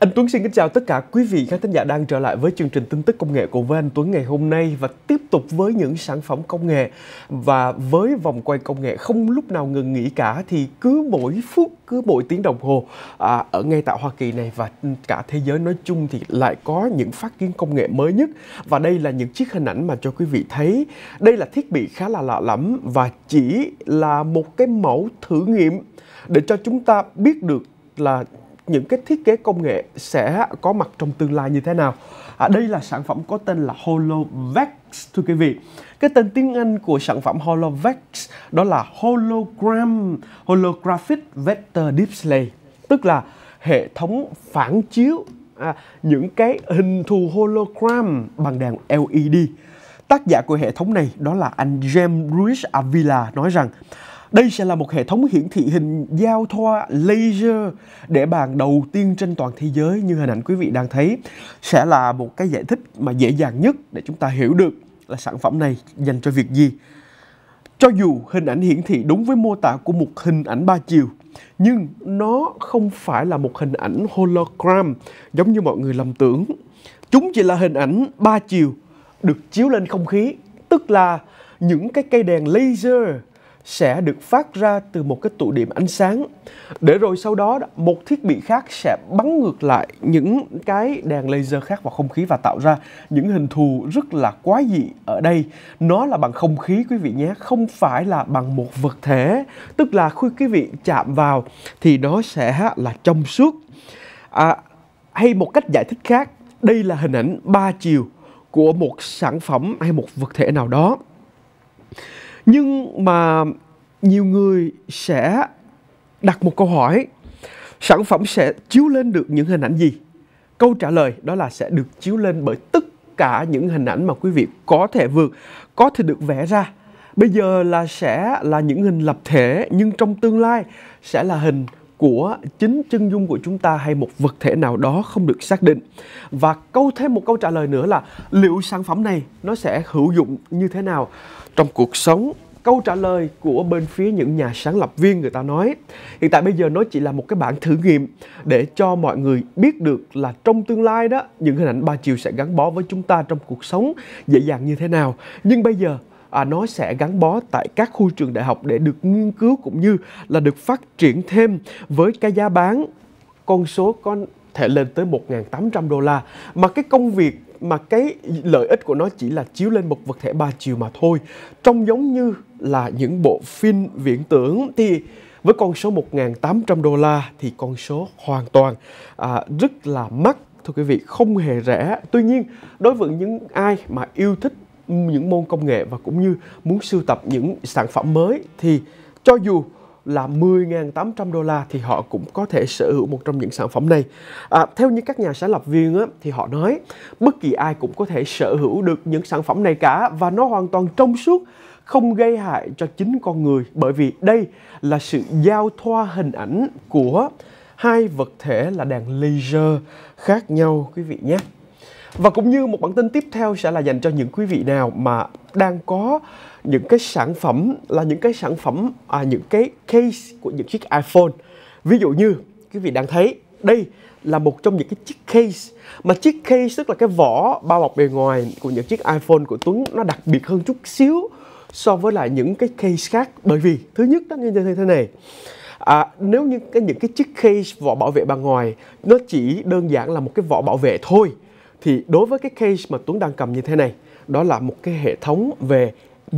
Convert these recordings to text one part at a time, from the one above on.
Anh Tuấn xin kính chào tất cả quý vị khán thính giả đang trở lại với chương trình tin tức công nghệ cùng với anh Tuấn ngày hôm nay và tiếp tục với những sản phẩm công nghệ và với vòng quay công nghệ không lúc nào ngừng nghỉ cả thì cứ mỗi phút cứ mỗi tiếng đồng hồ à, ở ngay tại Hoa Kỳ này và cả thế giới nói chung thì lại có những phát kiến công nghệ mới nhất và đây là những chiếc hình ảnh mà cho quý vị thấy đây là thiết bị khá là lạ lắm và chỉ là một cái mẫu thử nghiệm để cho chúng ta biết được là những cái thiết kế công nghệ sẽ có mặt trong tương lai như thế nào. À, đây là sản phẩm có tên là Holovex, thưa quý vị. Cái tên tiếng Anh của sản phẩm Holovex đó là Hologram Holographic Vector Display, tức là hệ thống phản chiếu à, những cái hình thù hologram bằng đèn LED. Tác giả của hệ thống này đó là anh James Ruiz Avila nói rằng đây sẽ là một hệ thống hiển thị hình giao thoa laser để bàn đầu tiên trên toàn thế giới như hình ảnh quý vị đang thấy sẽ là một cái giải thích mà dễ dàng nhất để chúng ta hiểu được là sản phẩm này dành cho việc gì. Cho dù hình ảnh hiển thị đúng với mô tả của một hình ảnh ba chiều nhưng nó không phải là một hình ảnh hologram giống như mọi người lầm tưởng. Chúng chỉ là hình ảnh ba chiều được chiếu lên không khí, tức là những cái cây đèn laser sẽ được phát ra từ một cái tụ điểm ánh sáng để rồi sau đó một thiết bị khác sẽ bắn ngược lại những cái đèn laser khác vào không khí và tạo ra những hình thù rất là quá dị ở đây nó là bằng không khí quý vị nhé không phải là bằng một vật thể tức là khi quý vị chạm vào thì nó sẽ là trong suốt à, hay một cách giải thích khác đây là hình ảnh ba chiều của một sản phẩm hay một vật thể nào đó nhưng mà nhiều người sẽ đặt một câu hỏi sản phẩm sẽ chiếu lên được những hình ảnh gì câu trả lời đó là sẽ được chiếu lên bởi tất cả những hình ảnh mà quý vị có thể vượt có thể được vẽ ra bây giờ là sẽ là những hình lập thể nhưng trong tương lai sẽ là hình của chính chân dung của chúng ta hay một vật thể nào đó không được xác định và câu thêm một câu trả lời nữa là liệu sản phẩm này nó sẽ hữu dụng như thế nào trong cuộc sống câu trả lời của bên phía những nhà sáng lập viên người ta nói hiện tại bây giờ nó chỉ là một cái bản thử nghiệm để cho mọi người biết được là trong tương lai đó những hình ảnh ba chiều sẽ gắn bó với chúng ta trong cuộc sống dễ dàng như thế nào nhưng bây giờ à, nó sẽ gắn bó tại các khu trường đại học để được nghiên cứu cũng như là được phát triển thêm với cái giá bán con số có thể lên tới 1.800 đô la mà cái công việc mà cái lợi ích của nó chỉ là chiếu lên một vật thể ba chiều mà thôi trông giống như là những bộ phim viễn tưởng thì với con số 1.800 đô la thì con số hoàn toàn à, rất là mắc thưa quý vị không hề rẻ tuy nhiên đối với những ai mà yêu thích những môn công nghệ và cũng như muốn sưu tập những sản phẩm mới thì cho dù là 10.800 đô la thì họ cũng có thể sở hữu một trong những sản phẩm này. À, theo như các nhà sáng lập viên á, thì họ nói bất kỳ ai cũng có thể sở hữu được những sản phẩm này cả và nó hoàn toàn trong suốt không gây hại cho chính con người bởi vì đây là sự giao thoa hình ảnh của hai vật thể là đèn laser khác nhau quý vị nhé. Và cũng như một bản tin tiếp theo sẽ là dành cho những quý vị nào mà đang có những cái sản phẩm là những cái sản phẩm à, những cái case của những chiếc iPhone. Ví dụ như quý vị đang thấy đây là một trong những cái chiếc case mà chiếc case tức là cái vỏ bao bọc bề ngoài của những chiếc iPhone của Tuấn nó đặc biệt hơn chút xíu so với lại những cái case khác bởi vì thứ nhất nó như thế này à, nếu như cái những cái chiếc case vỏ bảo vệ bên ngoài nó chỉ đơn giản là một cái vỏ bảo vệ thôi thì đối với cái case mà Tuấn đang cầm như thế này, đó là một cái hệ thống về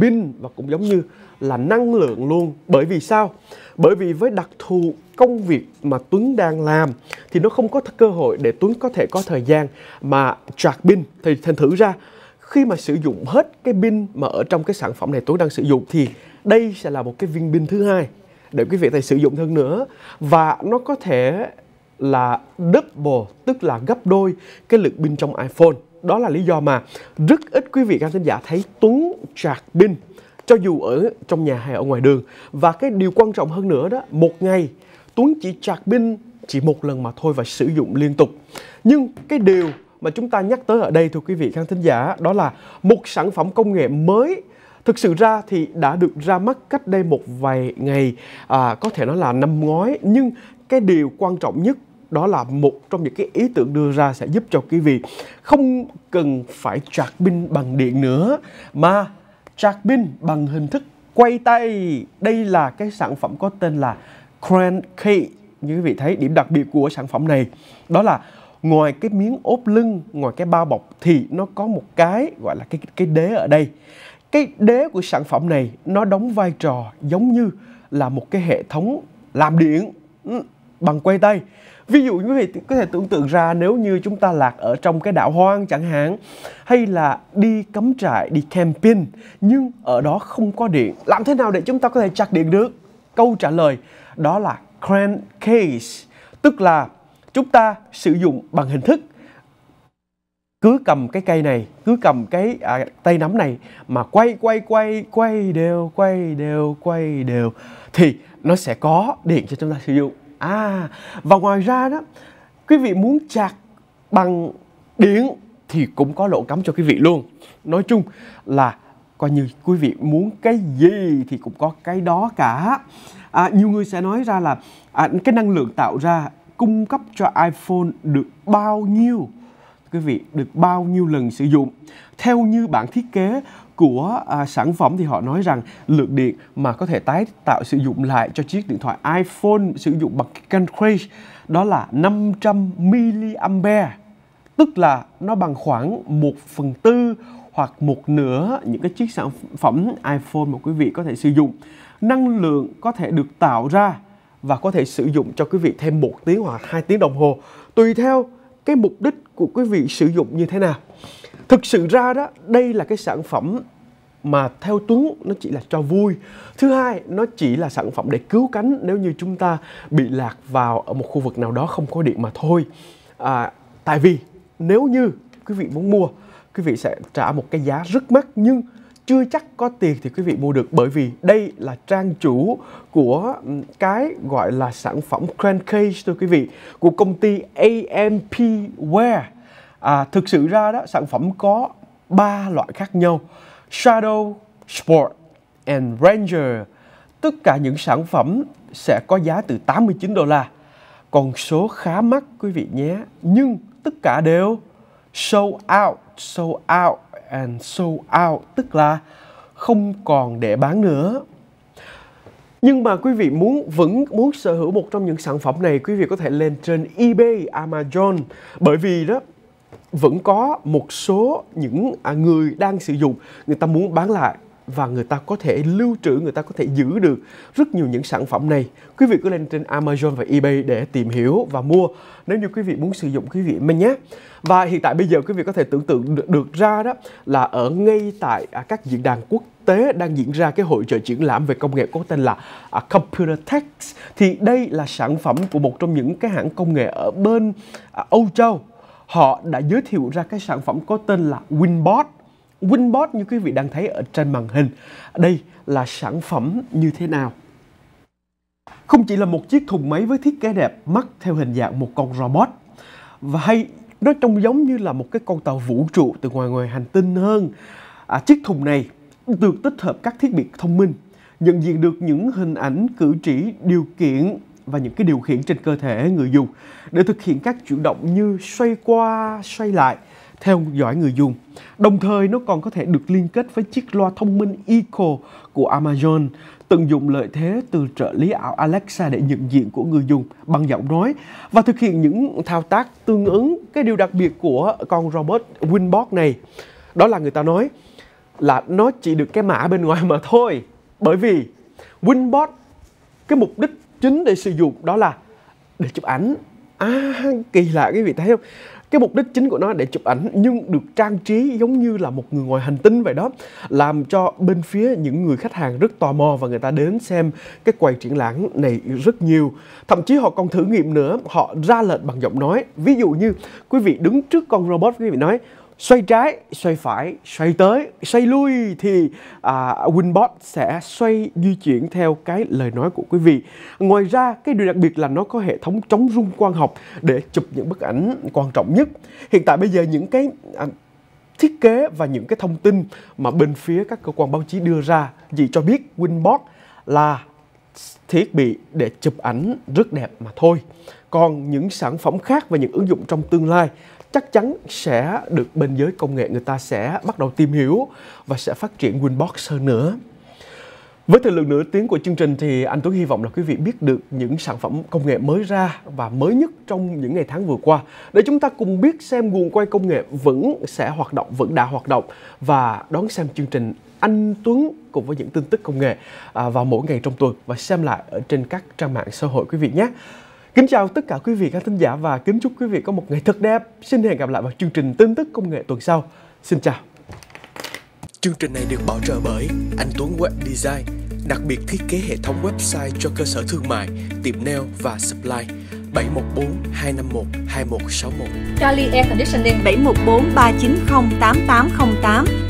pin và cũng giống như là năng lượng luôn. Bởi vì sao? Bởi vì với đặc thù công việc mà Tuấn đang làm thì nó không có cơ hội để Tuấn có thể có thời gian mà sạc pin. Thì thành thử ra khi mà sử dụng hết cái pin mà ở trong cái sản phẩm này Tuấn đang sử dụng thì đây sẽ là một cái viên pin thứ hai để quý vị thầy sử dụng hơn nữa và nó có thể là double tức là gấp đôi cái lượng pin trong iPhone đó là lý do mà rất ít quý vị khán thính giả thấy Tuấn sạc pin cho dù ở trong nhà hay ở ngoài đường và cái điều quan trọng hơn nữa đó một ngày Tuấn chỉ sạc pin chỉ một lần mà thôi và sử dụng liên tục nhưng cái điều mà chúng ta nhắc tới ở đây thưa quý vị khán thính giả đó là một sản phẩm công nghệ mới Thực sự ra thì đã được ra mắt cách đây một vài ngày, à, có thể nói là năm ngoái. Nhưng cái điều quan trọng nhất đó là một trong những cái ý tưởng đưa ra sẽ giúp cho quý vị không cần phải sạc pin bằng điện nữa mà sạc pin bằng hình thức quay tay. Đây là cái sản phẩm có tên là Crankcase. Như quý vị thấy điểm đặc biệt của sản phẩm này đó là ngoài cái miếng ốp lưng, ngoài cái bao bọc thì nó có một cái gọi là cái cái đế ở đây. Cái đế của sản phẩm này nó đóng vai trò giống như là một cái hệ thống làm điện ừ, bằng quay tay ví dụ như vị có thể tưởng tượng ra nếu như chúng ta lạc ở trong cái đảo hoang chẳng hạn hay là đi cắm trại đi camping nhưng ở đó không có điện làm thế nào để chúng ta có thể chặt điện được câu trả lời đó là crankcase tức là chúng ta sử dụng bằng hình thức cứ cầm cái cây này cứ cầm cái à, tay nắm này mà quay quay quay quay đều quay đều quay đều thì nó sẽ có điện cho chúng ta sử dụng à và ngoài ra đó quý vị muốn chặt bằng điện thì cũng có lỗ cắm cho quý vị luôn nói chung là coi như quý vị muốn cái gì thì cũng có cái đó cả à, nhiều người sẽ nói ra là à, cái năng lượng tạo ra cung cấp cho iPhone được bao nhiêu quý vị được bao nhiêu lần sử dụng theo như bản thiết kế của à, sản phẩm thì họ nói rằng lượng điện mà có thể tái tạo sử dụng lại cho chiếc điện thoại iPhone sử dụng bằng canh Craig đó là 500 mAh tức là nó bằng khoảng 1 phần tư hoặc một nửa những cái chiếc sản phẩm iPhone mà quý vị có thể sử dụng năng lượng có thể được tạo ra và có thể sử dụng cho quý vị thêm một tiếng hoặc hai tiếng đồng hồ tùy theo cái mục đích của quý vị sử dụng như thế nào thực sự ra đó đây là cái sản phẩm mà theo Tuấn nó chỉ là cho vui. Thứ hai, nó chỉ là sản phẩm để cứu cánh nếu như chúng ta bị lạc vào ở một khu vực nào đó không có điện mà thôi. À, tại vì nếu như quý vị muốn mua, quý vị sẽ trả một cái giá rất mắc nhưng chưa chắc có tiền thì quý vị mua được bởi vì đây là trang chủ của cái gọi là sản phẩm crankcase thưa quý vị của công ty AMP Wear à, thực sự ra đó sản phẩm có ba loại khác nhau Shadow, Sport and Ranger tất cả những sản phẩm sẽ có giá từ 89 đô la còn số khá mắc quý vị nhé nhưng tất cả đều sold out sold out and sold out tức là không còn để bán nữa nhưng mà quý vị muốn vẫn muốn sở hữu một trong những sản phẩm này quý vị có thể lên trên eBay, Amazon bởi vì đó vẫn có một số những à, người đang sử dụng người ta muốn bán lại và người ta có thể lưu trữ, người ta có thể giữ được rất nhiều những sản phẩm này. Quý vị cứ lên trên Amazon và eBay để tìm hiểu và mua nếu như quý vị muốn sử dụng quý vị mình nhé. Và hiện tại bây giờ quý vị có thể tưởng tượng được, ra đó là ở ngay tại à, các diễn đàn quốc tế đang diễn ra cái hội trợ triển lãm về công nghệ có tên là à, Computer Tech thì đây là sản phẩm của một trong những cái hãng công nghệ ở bên à, Âu Châu họ đã giới thiệu ra cái sản phẩm có tên là Winbot. Winbot như quý vị đang thấy ở trên màn hình. Đây là sản phẩm như thế nào? Không chỉ là một chiếc thùng máy với thiết kế đẹp mắt theo hình dạng một con robot và hay nó trông giống như là một cái con tàu vũ trụ từ ngoài ngoài hành tinh hơn. À, chiếc thùng này được tích hợp các thiết bị thông minh, nhận diện được những hình ảnh cử chỉ, điều kiện và những cái điều khiển trên cơ thể người dùng để thực hiện các chuyển động như xoay qua, xoay lại theo dõi người dùng. Đồng thời nó còn có thể được liên kết với chiếc loa thông minh Echo của Amazon tận dụng lợi thế từ trợ lý ảo Alexa để nhận diện của người dùng bằng giọng nói và thực hiện những thao tác tương ứng. Cái điều đặc biệt của con robot Winbot này đó là người ta nói là nó chỉ được cái mã bên ngoài mà thôi. Bởi vì Winbot cái mục đích chính để sử dụng đó là để chụp ảnh à kỳ lạ quý vị thấy không cái mục đích chính của nó để chụp ảnh nhưng được trang trí giống như là một người ngoài hành tinh vậy đó làm cho bên phía những người khách hàng rất tò mò và người ta đến xem cái quầy triển lãm này rất nhiều thậm chí họ còn thử nghiệm nữa họ ra lệnh bằng giọng nói ví dụ như quý vị đứng trước con robot quý vị nói xoay trái, xoay phải, xoay tới, xoay lui thì à, Winbot sẽ xoay di chuyển theo cái lời nói của quý vị. Ngoài ra, cái điều đặc biệt là nó có hệ thống chống rung quang học để chụp những bức ảnh quan trọng nhất. Hiện tại bây giờ những cái à, thiết kế và những cái thông tin mà bên phía các cơ quan báo chí đưa ra chỉ cho biết Winbot là thiết bị để chụp ảnh rất đẹp mà thôi. Còn những sản phẩm khác và những ứng dụng trong tương lai chắc chắn sẽ được bên giới công nghệ người ta sẽ bắt đầu tìm hiểu và sẽ phát triển Winbox hơn nữa. Với thời lượng nửa tiếng của chương trình thì anh Tuấn hy vọng là quý vị biết được những sản phẩm công nghệ mới ra và mới nhất trong những ngày tháng vừa qua để chúng ta cùng biết xem nguồn quay công nghệ vẫn sẽ hoạt động, vẫn đã hoạt động và đón xem chương trình anh Tuấn cùng với những tin tức công nghệ à, vào mỗi ngày trong tuần và xem lại ở trên các trang mạng xã hội quý vị nhé. Kính chào tất cả quý vị khán thính giả và kính chúc quý vị có một ngày thật đẹp. Xin hẹn gặp lại vào chương trình tin tức công nghệ tuần sau. Xin chào. Chương trình này được bảo trợ bởi Anh Tuấn Web Design, đặc biệt thiết kế hệ thống website cho cơ sở thương mại, tiệm nail và supply. 714 251 2161. Charlie Air Conditioning 714 390 8808